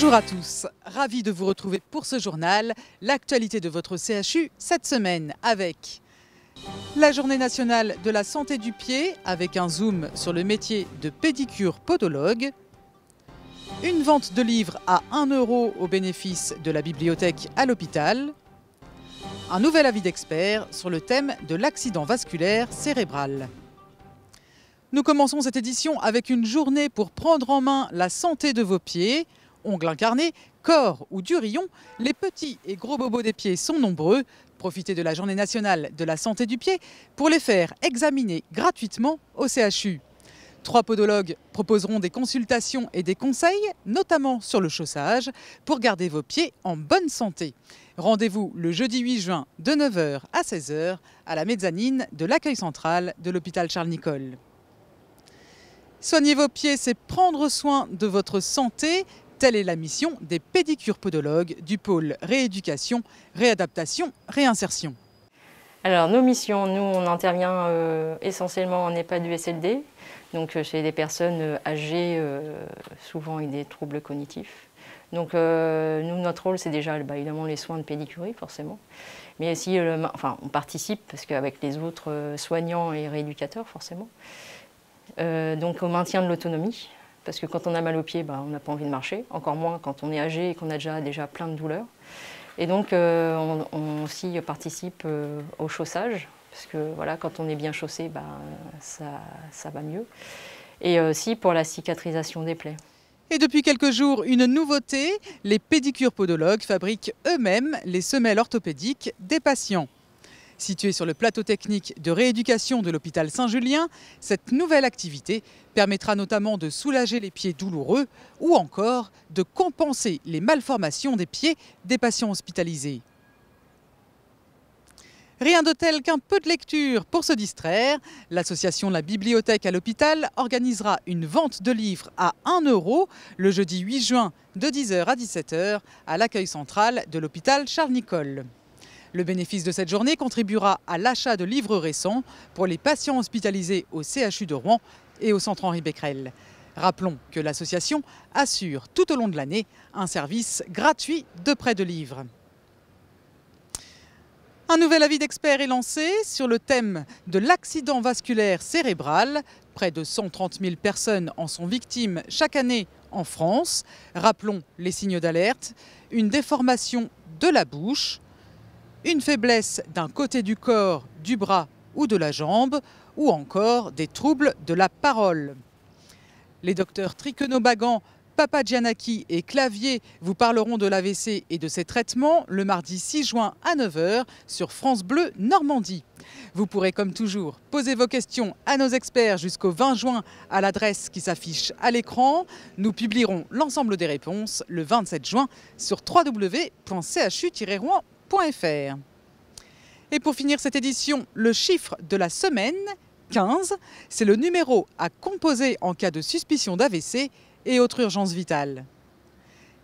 Bonjour à tous, ravi de vous retrouver pour ce journal, l'actualité de votre CHU cette semaine avec la journée nationale de la santé du pied avec un zoom sur le métier de pédicure podologue, une vente de livres à 1 euro au bénéfice de la bibliothèque à l'hôpital, un nouvel avis d'expert sur le thème de l'accident vasculaire cérébral. Nous commençons cette édition avec une journée pour prendre en main la santé de vos pieds ongles incarnés, corps ou durillon, les petits et gros bobos des pieds sont nombreux. Profitez de la journée nationale de la santé du pied pour les faire examiner gratuitement au CHU. Trois podologues proposeront des consultations et des conseils, notamment sur le chaussage, pour garder vos pieds en bonne santé. Rendez-vous le jeudi 8 juin de 9h à 16h à la mezzanine de l'accueil central de l'hôpital Charles-Nicolle. Soigner vos pieds, c'est prendre soin de votre santé. Telle est la mission des pédicures-podologues du pôle rééducation, réadaptation, réinsertion. Alors nos missions, nous on intervient euh, essentiellement en EHPAD du SLD, donc euh, chez des personnes euh, âgées, souvent avec des troubles cognitifs. Donc nous notre rôle c'est déjà bah, évidemment les soins de pédicurie forcément, mais aussi enfin, on participe parce qu'avec les autres soignants et rééducateurs forcément. donc au maintien de l'autonomie, parce que quand on a mal aux pieds, bah, on n'a pas envie de marcher, encore moins quand on est âgé et qu'on a déjà, déjà plein de douleurs. Et donc, euh, on, on, participe euh, au chaussage, parce que voilà, quand on est bien chaussé, bah, ça, ça, va mieux. Et aussi pour la cicatrisation des plaies. Et depuis quelques jours, une nouveauté, les pédicures podologues fabriquent eux-mêmes les semelles orthopédiques des patients. Située sur le plateau technique de rééducation de l'hôpital Saint-Julien, cette nouvelle activité permettra notamment de soulager les pieds douloureux ou encore de compenser les malformations des pieds des patients hospitalisés. Rien de tel qu'un peu de lecture pour se distraire. L'association La Bibliothèque à l'hôpital organisera une vente de livres à 1 euro le jeudi 8 juin de 10h à 17h à l'accueil central de l'hôpital Charles-Nicolle. Le bénéfice de cette journée contribuera à l'achat de livres récents pour les patients hospitalisés au CHU de Rouen et au centre Henri Becquerel. Rappelons que l'association assure tout au long de l'année un service gratuit de prêt de livres. Un nouvel avis d'experts est lancé sur le thème de l'accident vasculaire cérébral. Près de 130 000 personnes en sont victimes chaque année en France. Rappelons les signes d'alerte, une déformation de la bouche, une faiblesse d'un côté du corps, du bras ou de la jambe, ou encore des troubles de la parole. Les docteurs Triconobagan, Papadjianaki et Clavier vous parleront de l'AVC et de ses traitements le mardi 6 juin à 9h sur France Bleu Normandie. Vous pourrez comme toujours poser vos questions à nos experts jusqu'au 20 juin à l'adresse qui s'affiche à l'écran. Nous publierons l'ensemble des réponses le 27 juin sur wwwchu rouenfr et pour finir cette édition, le chiffre de la semaine, 15, c'est le numéro à composer en cas de suspicion d'AVC et autre urgence vitale.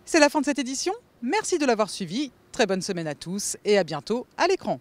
C'est la fin de cette édition, merci de l'avoir suivi, très bonne semaine à tous et à bientôt à l'écran.